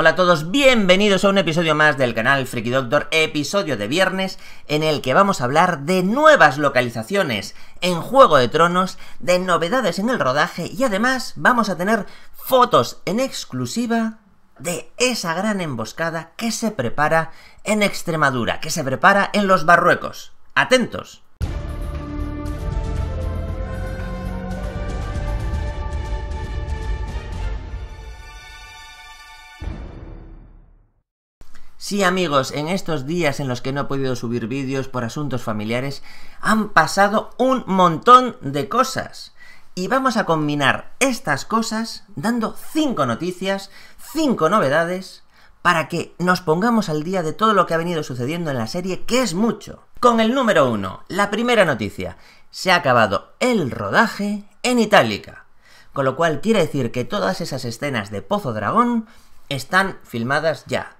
Hola a todos, bienvenidos a un episodio más del canal Friki Doctor, episodio de viernes en el que vamos a hablar de nuevas localizaciones en Juego de Tronos, de novedades en el rodaje y además vamos a tener fotos en exclusiva de esa gran emboscada que se prepara en Extremadura, que se prepara en los Barruecos. Atentos. Sí amigos, en estos días en los que no he podido subir vídeos por asuntos familiares, han pasado un montón de cosas. Y vamos a combinar estas cosas dando 5 noticias, 5 novedades, para que nos pongamos al día de todo lo que ha venido sucediendo en la serie, que es mucho. Con el número 1, la primera noticia, se ha acabado el rodaje en Itálica. Con lo cual quiere decir que todas esas escenas de Pozo Dragón están filmadas ya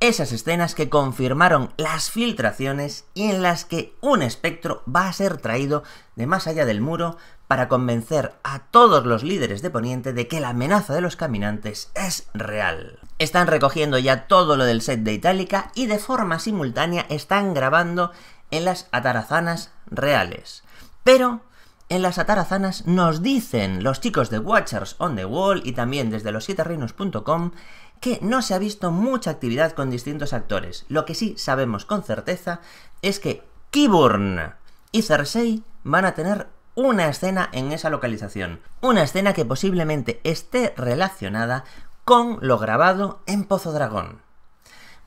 esas escenas que confirmaron las filtraciones y en las que un espectro va a ser traído de más allá del muro para convencer a todos los líderes de Poniente de que la amenaza de los caminantes es real. Están recogiendo ya todo lo del set de Itálica y de forma simultánea están grabando en las atarazanas reales. Pero en las atarazanas nos dicen los chicos de Watchers on the Wall y también desde los 7reinos.com que no se ha visto mucha actividad con distintos actores. Lo que sí sabemos con certeza es que Kiburn y Cersei van a tener una escena en esa localización. Una escena que posiblemente esté relacionada con lo grabado en Pozo Dragón.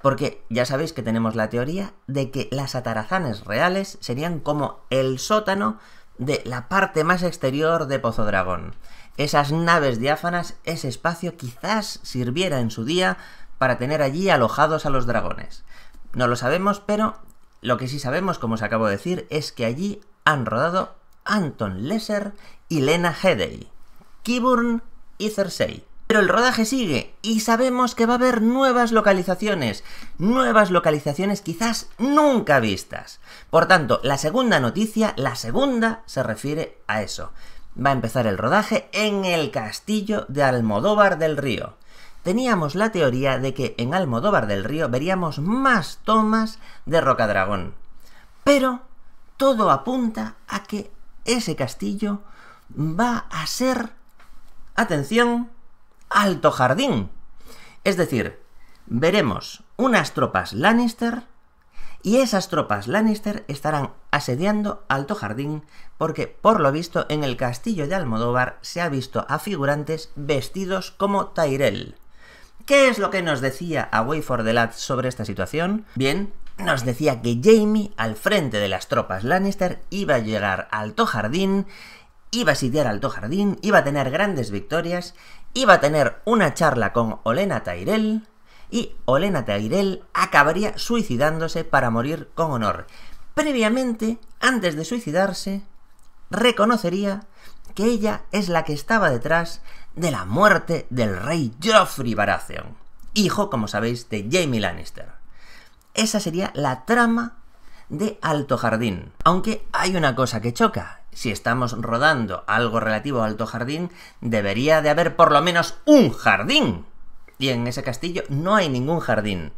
Porque ya sabéis que tenemos la teoría de que las atarazanes reales serían como el sótano de la parte más exterior de Pozo Dragón. Esas naves diáfanas, ese espacio quizás sirviera en su día para tener allí alojados a los dragones. No lo sabemos, pero lo que sí sabemos, como os acabo de decir, es que allí han rodado Anton Lesser y Lena Headey, Kiburn y Cersei. Pero el rodaje sigue y sabemos que va a haber nuevas localizaciones, nuevas localizaciones quizás nunca vistas. Por tanto, la segunda noticia, la segunda, se refiere a eso va a empezar el rodaje en el castillo de Almodóvar del Río. Teníamos la teoría de que en Almodóvar del Río veríamos más tomas de Rocadragón. Pero todo apunta a que ese castillo va a ser, atención, Alto Jardín. Es decir, veremos unas tropas Lannister y esas tropas Lannister estarán asediando Alto Jardín porque, por lo visto, en el castillo de Almodóvar se ha visto a figurantes vestidos como Tyrell. ¿Qué es lo que nos decía a Wayford the Lad sobre esta situación? Bien, nos decía que Jamie, al frente de las tropas Lannister, iba a llegar a Alto Jardín, iba a sitiar Alto Jardín, iba a tener grandes victorias, iba a tener una charla con Olena Tyrell, y Olena Tairel acabaría suicidándose para morir con honor. Previamente, antes de suicidarse, reconocería que ella es la que estaba detrás de la muerte del rey Geoffrey Baratheon, hijo, como sabéis, de Jaime Lannister. Esa sería la trama de Alto Jardín. Aunque hay una cosa que choca. Si estamos rodando algo relativo a Alto Jardín, debería de haber por lo menos un jardín en ese castillo no hay ningún jardín.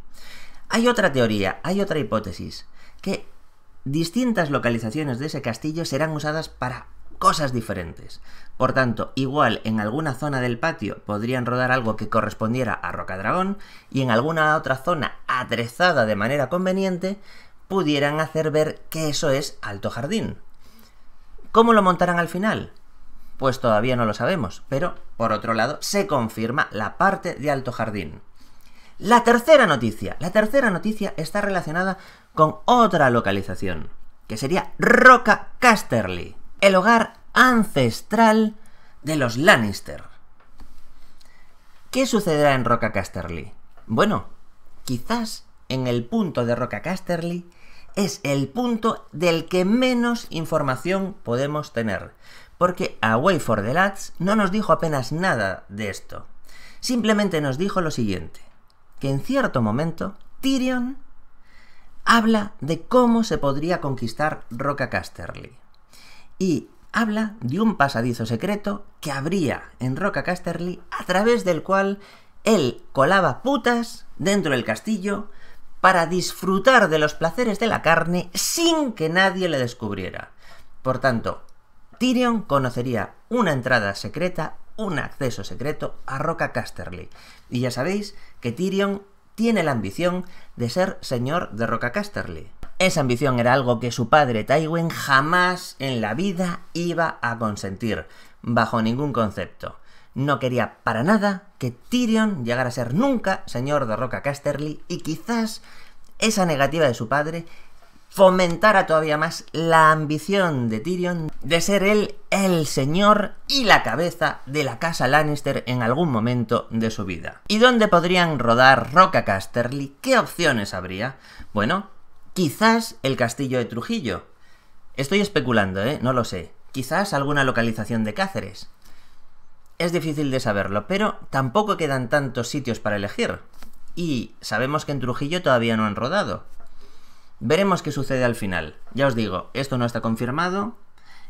Hay otra teoría, hay otra hipótesis, que distintas localizaciones de ese castillo serán usadas para cosas diferentes. Por tanto, igual en alguna zona del patio podrían rodar algo que correspondiera a Roca Dragón, y en alguna otra zona atrezada de manera conveniente pudieran hacer ver que eso es Alto Jardín. ¿Cómo lo montarán al final? Pues todavía no lo sabemos, pero por otro lado se confirma la parte de Alto Jardín. La tercera noticia, la tercera noticia está relacionada con otra localización, que sería Roca Casterly, el hogar ancestral de los Lannister. ¿Qué sucederá en Roca Casterly? Bueno, quizás en el punto de Roca Casterly es el punto del que menos información podemos tener porque Away for the Lads no nos dijo apenas nada de esto. Simplemente nos dijo lo siguiente, que en cierto momento Tyrion habla de cómo se podría conquistar Roca Casterly. Y habla de un pasadizo secreto que habría en Roca Casterly a través del cual él colaba putas dentro del castillo para disfrutar de los placeres de la carne sin que nadie le descubriera. Por tanto, Tyrion conocería una entrada secreta, un acceso secreto a Roca Casterly. Y ya sabéis que Tyrion tiene la ambición de ser señor de Roca Casterly. Esa ambición era algo que su padre Tywin jamás en la vida iba a consentir, bajo ningún concepto. No quería para nada que Tyrion llegara a ser nunca señor de Roca Casterly y quizás esa negativa de su padre fomentara todavía más la ambición de Tyrion de ser él el señor y la cabeza de la casa Lannister en algún momento de su vida. ¿Y dónde podrían rodar Roca Casterly? ¿Qué opciones habría? Bueno, quizás el castillo de Trujillo. Estoy especulando, ¿eh? No lo sé. Quizás alguna localización de Cáceres. Es difícil de saberlo, pero tampoco quedan tantos sitios para elegir. Y sabemos que en Trujillo todavía no han rodado. Veremos qué sucede al final. Ya os digo, esto no está confirmado,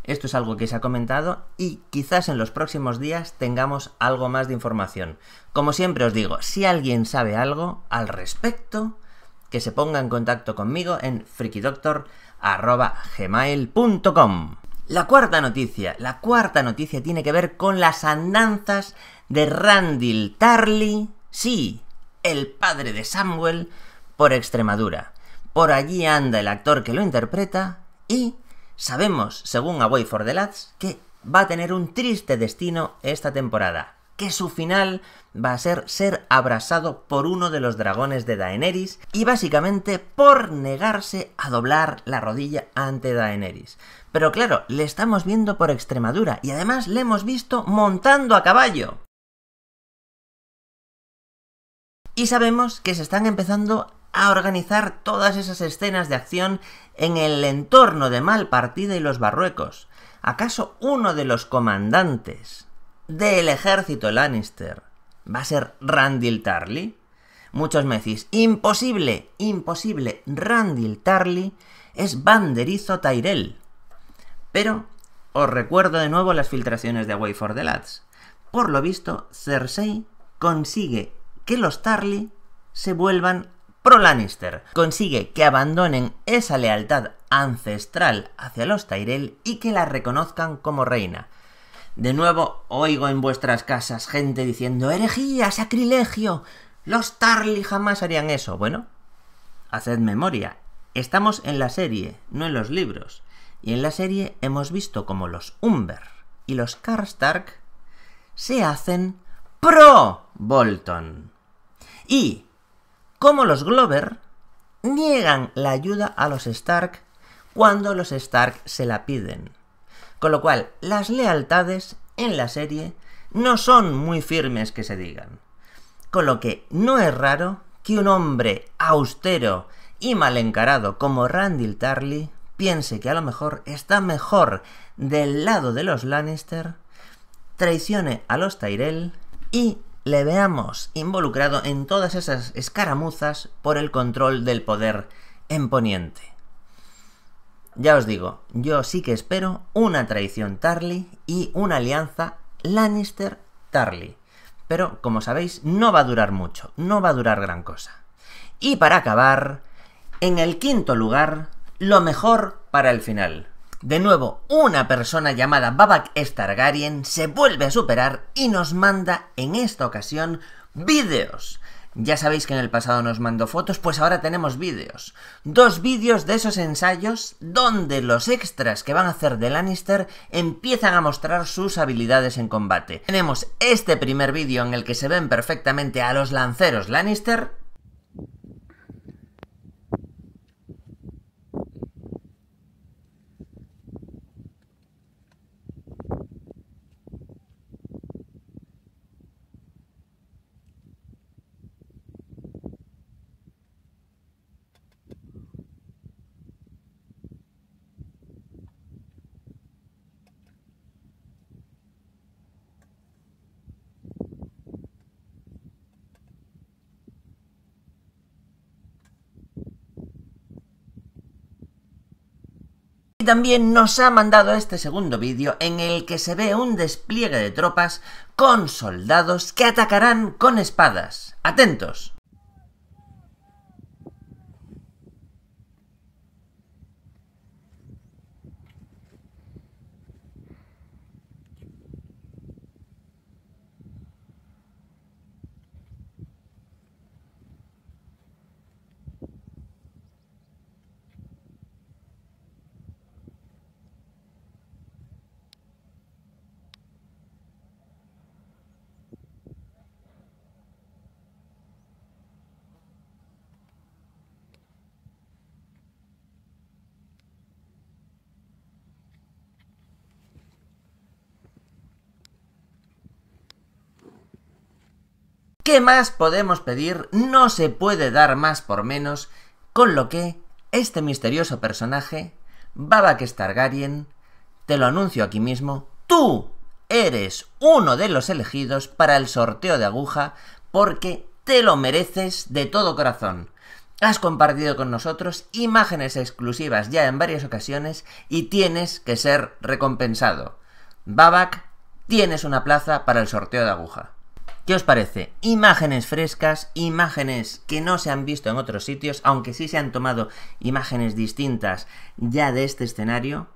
esto es algo que se ha comentado y quizás en los próximos días tengamos algo más de información. Como siempre os digo, si alguien sabe algo al respecto, que se ponga en contacto conmigo en frikidoctor.gmail.com. La cuarta noticia, la cuarta noticia tiene que ver con las andanzas de Randall Tarly, sí, el padre de Samuel, por Extremadura por allí anda el actor que lo interpreta y sabemos, según Away for the Lads, que va a tener un triste destino esta temporada, que su final va a ser ser abrazado por uno de los dragones de Daenerys y básicamente por negarse a doblar la rodilla ante Daenerys. Pero claro, le estamos viendo por Extremadura y además le hemos visto montando a caballo. Y sabemos que se están empezando a organizar todas esas escenas de acción en el entorno de Malpartida y los Barruecos. ¿Acaso uno de los comandantes del ejército Lannister va a ser Randil Tarly? Muchos me decís, imposible, imposible, Randil Tarly es banderizo Tyrell. Pero os recuerdo de nuevo las filtraciones de Way for the Lads. Por lo visto, Cersei consigue que los Tarly se vuelvan pro Lannister. Consigue que abandonen esa lealtad ancestral hacia los Tyrell y que la reconozcan como reina. De nuevo oigo en vuestras casas gente diciendo herejía, sacrilegio. Los Tarly jamás harían eso. Bueno, haced memoria. Estamos en la serie, no en los libros. Y en la serie hemos visto como los Umber y los Karstark se hacen pro Bolton. Y como los Glover, niegan la ayuda a los Stark cuando los Stark se la piden. Con lo cual, las lealtades en la serie no son muy firmes que se digan. Con lo que no es raro que un hombre austero y mal encarado como Randall Tarly piense que a lo mejor está mejor del lado de los Lannister, traicione a los Tyrell y le veamos involucrado en todas esas escaramuzas por el control del poder en Poniente. Ya os digo, yo sí que espero una traición Tarly y una alianza Lannister-Tarly. Pero, como sabéis, no va a durar mucho, no va a durar gran cosa. Y para acabar, en el quinto lugar, lo mejor para el final. De nuevo, una persona llamada Babak Stargarien se vuelve a superar y nos manda, en esta ocasión, vídeos. Ya sabéis que en el pasado nos mandó fotos, pues ahora tenemos vídeos. Dos vídeos de esos ensayos donde los extras que van a hacer de Lannister empiezan a mostrar sus habilidades en combate. Tenemos este primer vídeo en el que se ven perfectamente a los lanceros Lannister, y también nos ha mandado este segundo vídeo en el que se ve un despliegue de tropas con soldados que atacarán con espadas. Atentos. ¿Qué más podemos pedir? No se puede dar más por menos, con lo que este misterioso personaje, Babak Stargarien, te lo anuncio aquí mismo, tú eres uno de los elegidos para el sorteo de aguja porque te lo mereces de todo corazón. Has compartido con nosotros imágenes exclusivas ya en varias ocasiones y tienes que ser recompensado. Babak, tienes una plaza para el sorteo de aguja. ¿Qué os parece? Imágenes frescas, imágenes que no se han visto en otros sitios, aunque sí se han tomado imágenes distintas ya de este escenario.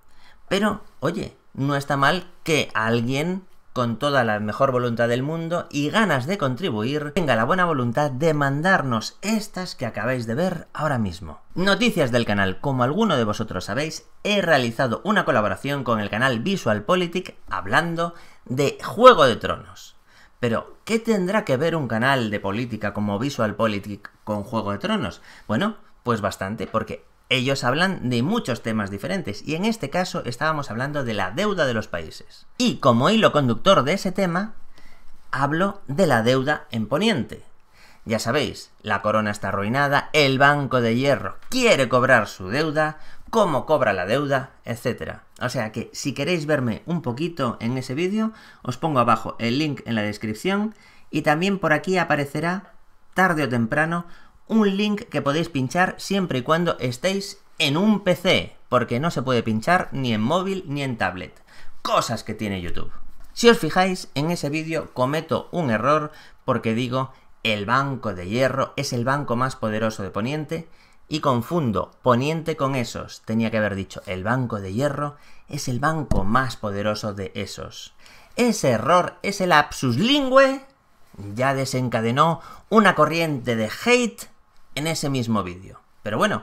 Pero, oye, no está mal que alguien con toda la mejor voluntad del mundo y ganas de contribuir, tenga la buena voluntad de mandarnos estas que acabáis de ver ahora mismo. Noticias del canal, como alguno de vosotros sabéis, he realizado una colaboración con el canal Visual Politic hablando de Juego de Tronos. Pero, ¿qué tendrá que ver un canal de política como VisualPolitik con Juego de Tronos? Bueno, pues bastante, porque ellos hablan de muchos temas diferentes, y en este caso estábamos hablando de la deuda de los países. Y como hilo conductor de ese tema, hablo de la deuda en Poniente. Ya sabéis, la corona está arruinada, el Banco de Hierro quiere cobrar su deuda, cómo cobra la deuda, etcétera. O sea que si queréis verme un poquito en ese vídeo, os pongo abajo el link en la descripción y también por aquí aparecerá, tarde o temprano, un link que podéis pinchar siempre y cuando estéis en un PC, porque no se puede pinchar ni en móvil ni en tablet. Cosas que tiene YouTube. Si os fijáis, en ese vídeo cometo un error porque digo el Banco de Hierro es el banco más poderoso de Poniente y confundo Poniente con Esos. Tenía que haber dicho, el Banco de Hierro es el banco más poderoso de Esos. Ese error, ese lapsus lingüe, ya desencadenó una corriente de hate en ese mismo vídeo. Pero bueno,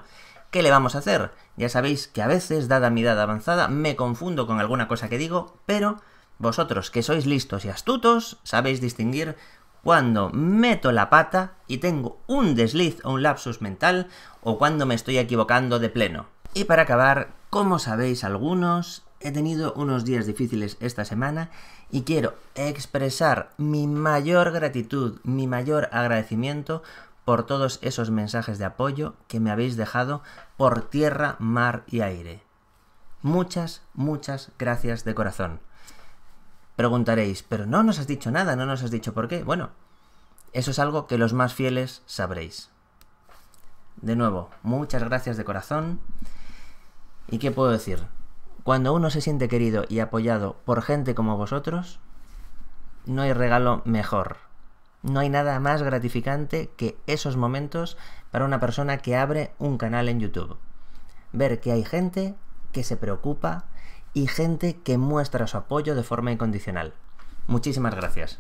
¿qué le vamos a hacer? Ya sabéis que a veces, dada mi edad avanzada, me confundo con alguna cosa que digo, pero vosotros que sois listos y astutos, sabéis distinguir cuando meto la pata y tengo un desliz o un lapsus mental o cuando me estoy equivocando de pleno. Y para acabar, como sabéis algunos, he tenido unos días difíciles esta semana y quiero expresar mi mayor gratitud, mi mayor agradecimiento por todos esos mensajes de apoyo que me habéis dejado por tierra, mar y aire. Muchas, muchas gracias de corazón. Preguntaréis, pero no nos has dicho nada, no nos has dicho por qué. Bueno, eso es algo que los más fieles sabréis. De nuevo, muchas gracias de corazón. ¿Y qué puedo decir? Cuando uno se siente querido y apoyado por gente como vosotros, no hay regalo mejor. No hay nada más gratificante que esos momentos para una persona que abre un canal en YouTube. Ver que hay gente que se preocupa, y gente que muestra su apoyo de forma incondicional. Muchísimas gracias.